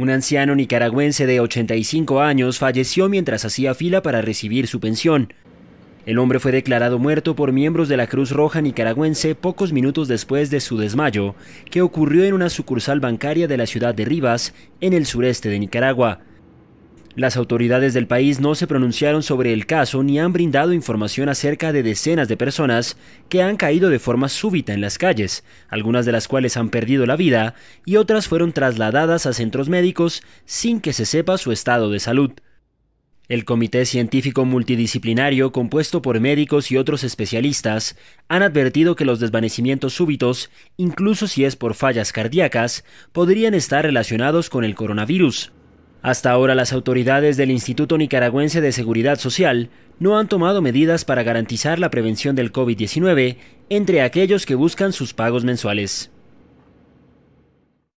Un anciano nicaragüense de 85 años falleció mientras hacía fila para recibir su pensión. El hombre fue declarado muerto por miembros de la Cruz Roja nicaragüense pocos minutos después de su desmayo, que ocurrió en una sucursal bancaria de la ciudad de Rivas, en el sureste de Nicaragua. Las autoridades del país no se pronunciaron sobre el caso ni han brindado información acerca de decenas de personas que han caído de forma súbita en las calles, algunas de las cuales han perdido la vida y otras fueron trasladadas a centros médicos sin que se sepa su estado de salud. El Comité Científico Multidisciplinario, compuesto por médicos y otros especialistas, han advertido que los desvanecimientos súbitos, incluso si es por fallas cardíacas, podrían estar relacionados con el coronavirus. Hasta ahora las autoridades del Instituto Nicaragüense de Seguridad Social no han tomado medidas para garantizar la prevención del COVID-19 entre aquellos que buscan sus pagos mensuales.